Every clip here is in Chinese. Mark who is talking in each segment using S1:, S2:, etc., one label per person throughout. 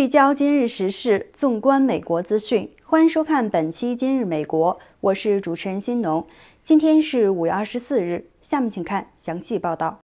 S1: 聚焦今日时事，纵观美国资讯。欢迎收看本期《今日美国》，我是主持人新农。今天是五月二十四日，下面请看详细报道。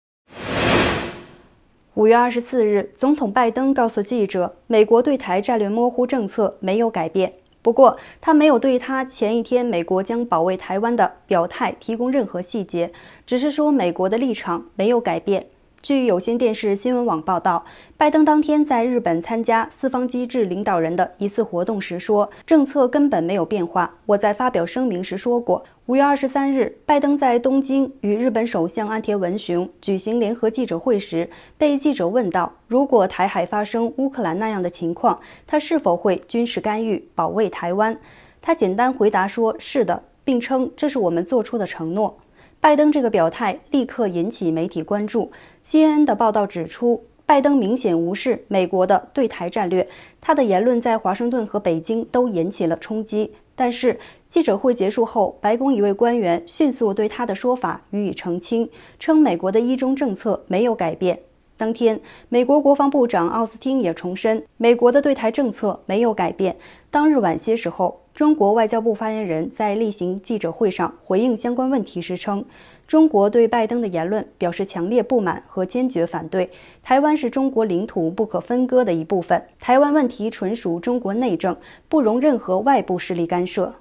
S1: 五月二十四日，总统拜登告诉记者，美国对台战略模糊政策没有改变。不过，他没有对他前一天美国将保卫台湾的表态提供任何细节，只是说美国的立场没有改变。据有线电视新闻网报道，拜登当天在日本参加四方机制领导人的一次活动时说：“政策根本没有变化。我在发表声明时说过。”五月二十三日，拜登在东京与日本首相安田文雄举行联合记者会时，被记者问到：“如果台海发生乌克兰那样的情况，他是否会军事干预保卫台湾？”他简单回答说：“是的，并称这是我们做出的承诺。”拜登这个表态立刻引起媒体关注。CNN 的报道指出，拜登明显无视美国的对台战略，他的言论在华盛顿和北京都引起了冲击。但是记者会结束后，白宫一位官员迅速对他的说法予以澄清，称美国的一中政策没有改变。当天，美国国防部长奥斯汀也重申，美国的对台政策没有改变。当日晚些时候，中国外交部发言人，在例行记者会上回应相关问题时称，中国对拜登的言论表示强烈不满和坚决反对。台湾是中国领土不可分割的一部分，台湾问题纯属中国内政，不容任何外部势力干涉。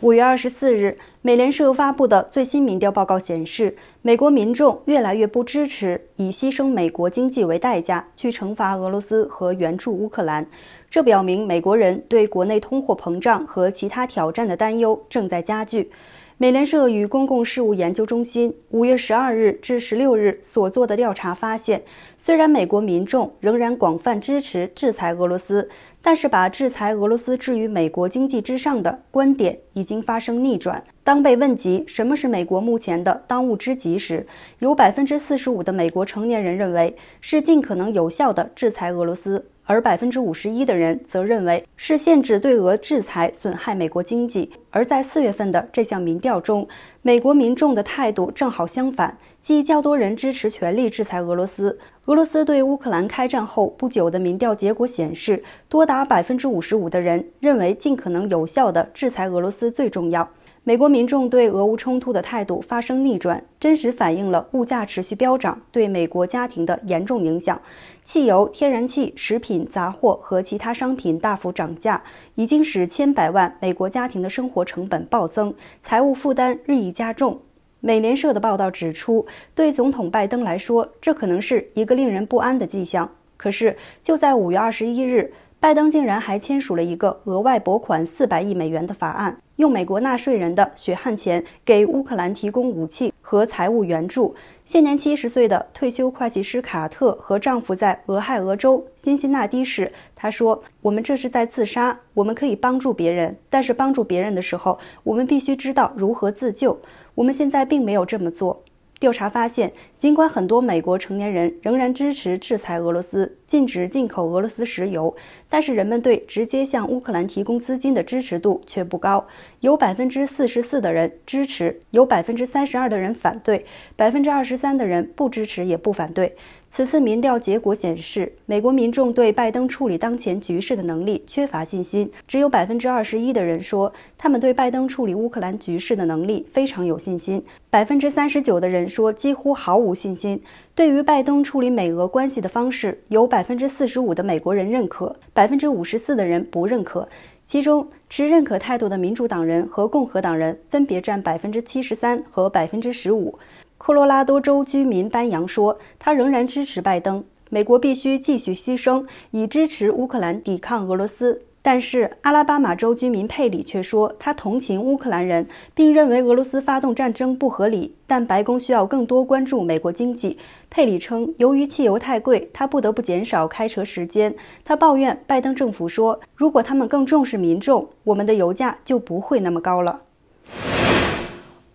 S1: 五月二十四日，美联社发布的最新民调报告显示，美国民众越来越不支持以牺牲美国经济为代价去惩罚俄罗斯和援助乌克兰。这表明美国人对国内通货膨胀和其他挑战的担忧正在加剧。美联社与公共事务研究中心五月十二日至十六日所做的调查发现，虽然美国民众仍然广泛支持制裁俄罗斯。但是，把制裁俄罗斯置于美国经济之上的观点已经发生逆转。当被问及什么是美国目前的当务之急时，有百分之四十五的美国成年人认为是尽可能有效地制裁俄罗斯，而百分之五十一的人则认为是限制对俄制裁损害美国经济。而在四月份的这项民调中，美国民众的态度正好相反，即较多人支持全力制裁俄罗斯。俄罗斯对乌克兰开战后不久的民调结果显示，多达百分之五十五的人认为，尽可能有效地制裁俄罗斯最重要。美国民众对俄乌冲突的态度发生逆转，真实反映了物价持续飙涨对美国家庭的严重影响。汽油、天然气、食品、杂货和其他商品大幅涨价，已经使千百万美国家庭的生活成本暴增，财务负担日益加重。美联社的报道指出，对总统拜登来说，这可能是一个令人不安的迹象。可是，就在五月二十一日，拜登竟然还签署了一个额外拨款四百亿美元的法案，用美国纳税人的血汗钱给乌克兰提供武器和财务援助。现年七十岁的退休会计师卡特和丈夫在俄亥俄州辛辛那提市，他说：“我们这是在自杀。我们可以帮助别人，但是帮助别人的时候，我们必须知道如何自救。”我们现在并没有这么做。调查发现，尽管很多美国成年人仍然支持制裁俄罗斯、禁止进口俄罗斯石油，但是人们对直接向乌克兰提供资金的支持度却不高。有百分之四十四的人支持，有百分之三十二的人反对，百分之二十三的人不支持也不反对。此次民调结果显示，美国民众对拜登处理当前局势的能力缺乏信心。只有百分之二十一的人说他们对拜登处理乌克兰局势的能力非常有信心，百分之三十九的人说几乎毫无信心。对于拜登处理美俄关系的方式，有百分之四十五的美国人认可，百分之五十四的人不认可。其中持认可态度的民主党人和共和党人分别占百分之七十三和百分之十五。科罗拉多州居民班扬说，他仍然支持拜登。美国必须继续牺牲，以支持乌克兰抵抗俄罗斯。但是阿拉巴马州居民佩里却说，他同情乌克兰人，并认为俄罗斯发动战争不合理。但白宫需要更多关注美国经济。佩里称，由于汽油太贵，他不得不减少开车时间。他抱怨拜登政府说，如果他们更重视民众，我们的油价就不会那么高了。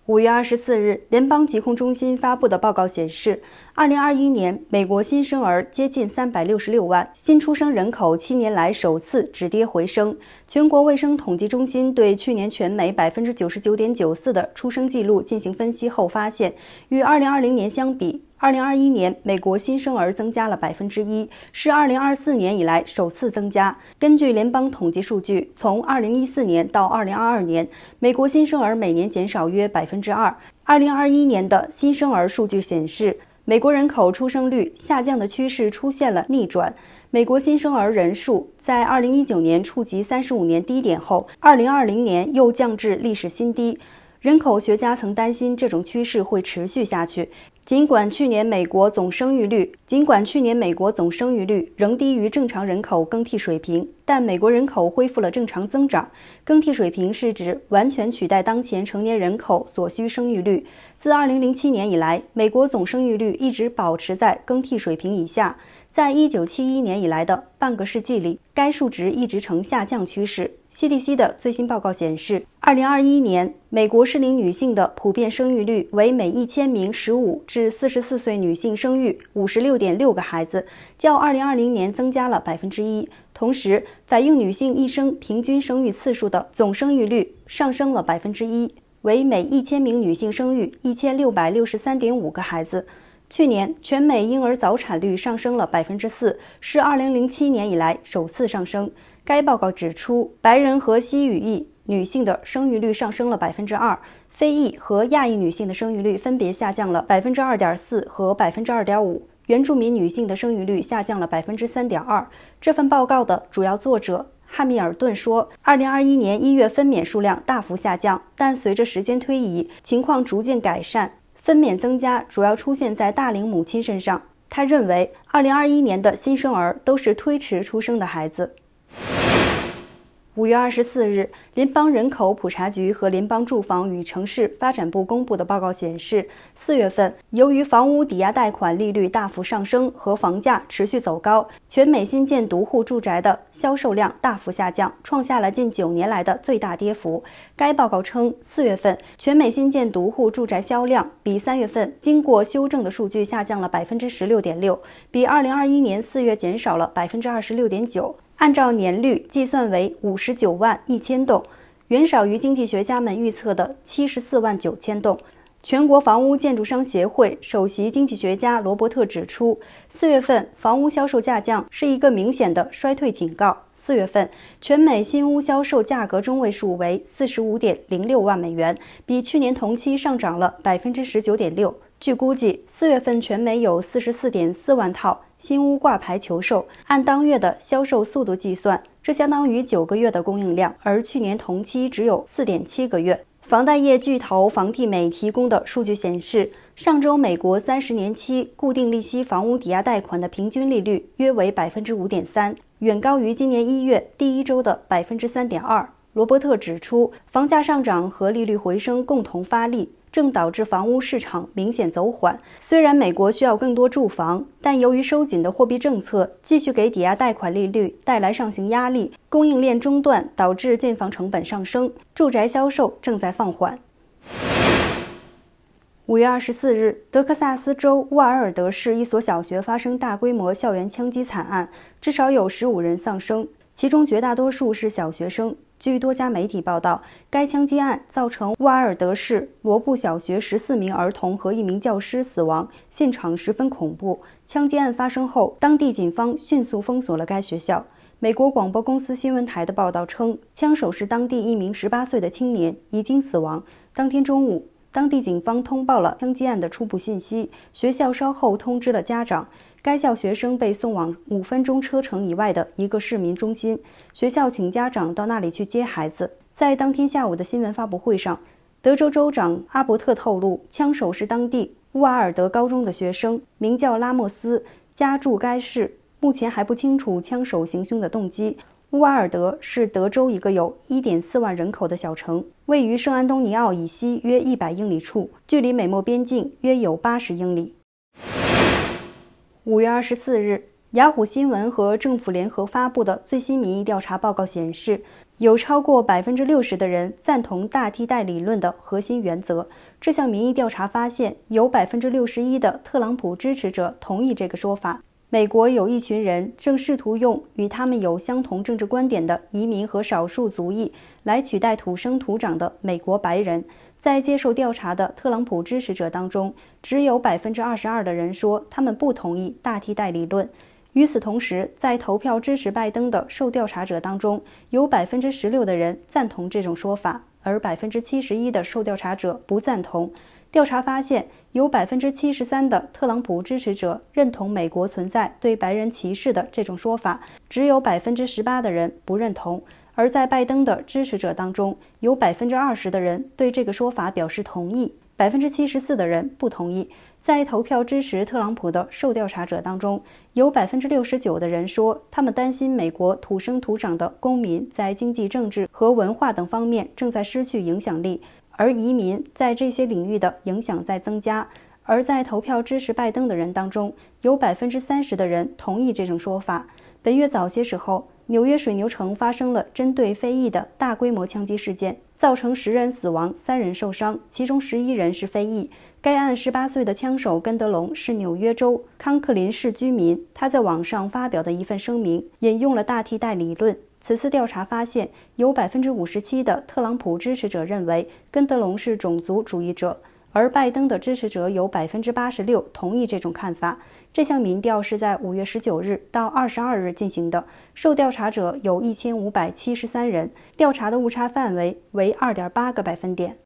S1: 五月二十四日，联邦疾控中心发布的报告显示，二零二一年美国新生儿接近三百六十六万，新出生人口七年来首次止跌回升。全国卫生统计中心对去年全美百分之九十九点九四的出生记录进行分析后发现，与二零二零年相比。二零二一年，美国新生儿增加了百分之一，是二零二四年以来首次增加。根据联邦统计数据，从二零一四年到二零二二年，美国新生儿每年减少约百分之二。二零二一年的新生儿数据显示，美国人口出生率下降的趋势出现了逆转。美国新生儿人数在二零一九年触及三十五年低点后，二零二零年又降至历史新低。人口学家曾担心这种趋势会持续下去。尽管去年美国总生育率尽管去年美国总生育率仍低于正常人口更替水平，但美国人口恢复了正常增长。更替水平是指完全取代当前成年人口所需生育率。自2007年以来，美国总生育率一直保持在更替水平以下。在1971年以来的半个世纪里，该数值一直呈下降趋势。CDC 的最新报告显示，2021年美国适龄女性的普遍生育率为每1000名15。至四十四岁女性生育五十六点六个孩子，较二零二零年增加了百分之一。同时，反映女性一生平均生育次数的总生育率上升了百分之一，为每一千名女性生育一千六百六十三点五个孩子。去年全美婴儿早产率上升了百分之四，是二零零七年以来首次上升。该报告指出，白人和西语裔女性的生育率上升了百分之二。非裔和亚裔女性的生育率分别下降了百分之二点四和百分之二点五，原住民女性的生育率下降了百分之三点二。这份报告的主要作者汉密尔顿说：“二零二一年一月分娩数量大幅下降，但随着时间推移，情况逐渐改善。分娩增加主要出现在大龄母亲身上。”他认为，二零二一年的新生儿都是推迟出生的孩子。五月二十四日，联邦人口普查局和联邦住房与城市发展部公布的报告显示，四月份由于房屋抵押贷款利率大幅上升和房价持续走高，全美新建独户住宅的销售量大幅下降，创下了近九年来的最大跌幅。该报告称，四月份全美新建独户住宅销量比三月份经过修正的数据下降了百分之十六点六，比二零二一年四月减少了百分之二十六点九。按照年率计算为五十九万一千栋，远少于经济学家们预测的七十四万九千栋。全国房屋建筑商协会首席经济学家罗伯特指出，四月份房屋销售下降是一个明显的衰退警告。四月份全美新屋销售价格中位数为四十五点零六万美元，比去年同期上涨了百分之十九点六。据估计，四月份全美有四十四点四万套。新屋挂牌求售，按当月的销售速度计算，这相当于九个月的供应量，而去年同期只有四点七个月。房贷业巨头房地美提供的数据显示，上周美国三十年期固定利息房屋抵押贷款的平均利率约为百分之五点三，远高于今年一月第一周的百分之三点二。罗伯特指出，房价上涨和利率回升共同发力。正导致房屋市场明显走缓。虽然美国需要更多住房，但由于收紧的货币政策继续给抵押贷款利率带来上行压力，供应链中断导致建房成本上升，住宅销售正在放缓。五月二十四日，德克萨斯州乌尔德市一所小学发生大规模校园枪击惨案，至少有十五人丧生，其中绝大多数是小学生。据多家媒体报道，该枪击案造成乌阿尔德市罗布小学十四名儿童和一名教师死亡，现场十分恐怖。枪击案发生后，当地警方迅速封锁了该学校。美国广播公司新闻台的报道称，枪手是当地一名十八岁的青年，已经死亡。当天中午，当地警方通报了枪击案的初步信息，学校稍后通知了家长。该校学生被送往五分钟车程以外的一个市民中心。学校请家长到那里去接孩子。在当天下午的新闻发布会上，德州州长阿伯特透露，枪手是当地乌瓦尔德高中的学生，名叫拉莫斯，家住该市。目前还不清楚枪手行凶的动机。乌瓦尔德是德州一个有1.4万人口的小城，位于圣安东尼奥以西约100英里处，距离美墨边境约有80英里。五月二十四日，雅虎新闻和政府联合发布的最新民意调查报告显示，有超过百分之六十的人赞同大替代理论的核心原则。这项民意调查发现，有百分之六十一的特朗普支持者同意这个说法：美国有一群人正试图用与他们有相同政治观点的移民和少数族裔来取代土生土长的美国白人。在接受调查的特朗普支持者当中，只有百分之二十二的人说他们不同意大替代理论。与此同时，在投票支持拜登的受调查者当中，有百分之十六的人赞同这种说法，而百分之七十一的受调查者不赞同。调查发现，有百分之七十三的特朗普支持者认同美国存在对白人歧视的这种说法，只有百分之十八的人不认同。而在拜登的支持者当中，有百分之二十的人对这个说法表示同意，百分之七十四的人不同意。在投票支持特朗普的受调查者当中，有百分之六十九的人说他们担心美国土生土长的公民在经济、政治和文化等方面正在失去影响力，而移民在这些领域的影响在增加。而在投票支持拜登的人当中，有百分之三十的人同意这种说法。本月早些时候。纽约水牛城发生了针对非裔的大规模枪击事件，造成十人死亡、三人受伤，其中十一人是非裔。该案十八岁的枪手根德龙是纽约州康克林市居民。他在网上发表的一份声明引用了大替代理论。此次调查发现，有百分之五十七的特朗普支持者认为根德龙是种族主义者。而拜登的支持者有百分之八十六同意这种看法。这项民调是在五月十九日到二十二日进行的，受调查者有一千五百七十三人，调查的误差范围为二点八个百分点。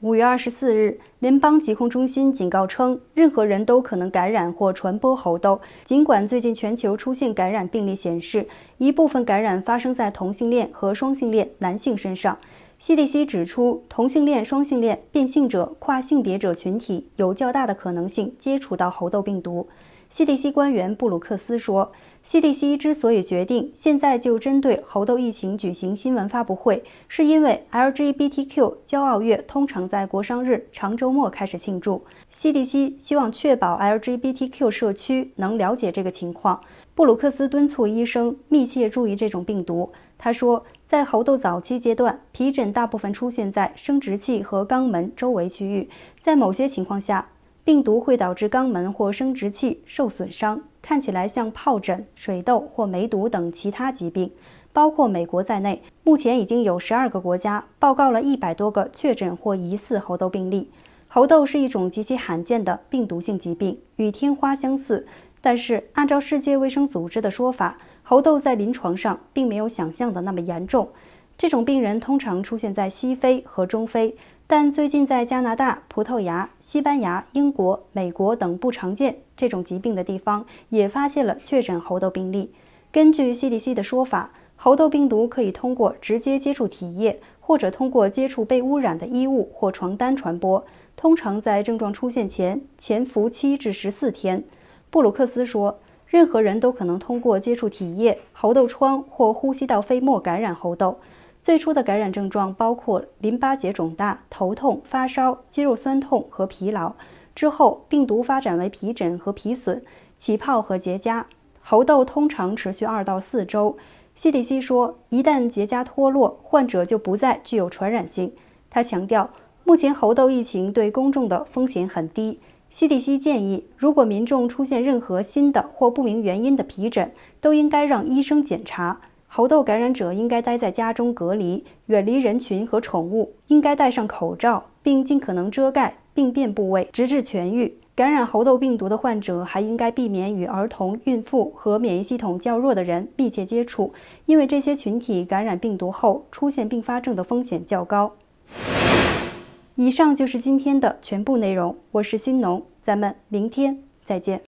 S1: 五月二十四日，联邦疾控中心警告称，任何人都可能感染或传播猴痘，尽管最近全球出现感染病例显示，一部分感染发生在同性恋和双性恋男性身上。CDC 指出，同性恋、双性恋、变性者、跨性别者群体有较大的可能性接触到猴痘病毒。CDC 官员布鲁克斯说：“CDC 之所以决定现在就针对猴痘疫情举行新闻发布会，是因为 LGBTQ 骄傲月通常在国殇日长周末开始庆祝。CDC 希望确保 LGBTQ 社区能了解这个情况。”布鲁克斯敦促医生密切注意这种病毒。他说。在猴痘早期阶段，皮疹大部分出现在生殖器和肛门周围区域。在某些情况下，病毒会导致肛门或生殖器受损伤，看起来像疱疹、水痘或梅毒等其他疾病。包括美国在内，目前已经有十二个国家报告了一百多个确诊或疑似猴痘病例。猴痘是一种极其罕见的病毒性疾病，与天花相似。但是，按照世界卫生组织的说法，猴痘在临床上并没有想象的那么严重。这种病人通常出现在西非和中非，但最近在加拿大、葡萄牙、西班牙、英国、美国等不常见这种疾病的地方，也发现了确诊猴痘病例。根据 CDC 的说法，猴痘病毒可以通过直接接触体液，或者通过接触被污染的衣物或床单传播，通常在症状出现前潜伏七至十四天。布鲁克斯说：“任何人都可能通过接触体液、喉痘疮或呼吸道飞沫感染喉痘。最初的感染症状包括淋巴结肿大、头痛、发烧、肌肉酸痛和疲劳。之后，病毒发展为皮疹和皮损、起泡和结痂。喉痘通常持续二到四周。”西蒂西说：“一旦结痂脱落，患者就不再具有传染性。”他强调，目前喉痘疫情对公众的风险很低。西蒂西建议，如果民众出现任何新的或不明原因的皮疹，都应该让医生检查。猴痘感染者应该待在家中隔离，远离人群和宠物，应该戴上口罩，并尽可能遮盖病变部位，直至痊愈。感染猴痘病毒的患者还应该避免与儿童、孕妇和免疫系统较弱的人密切接触，因为这些群体感染病毒后出现并发症的风险较高。以上就是今天的全部内容，我是新农，咱们明天再见。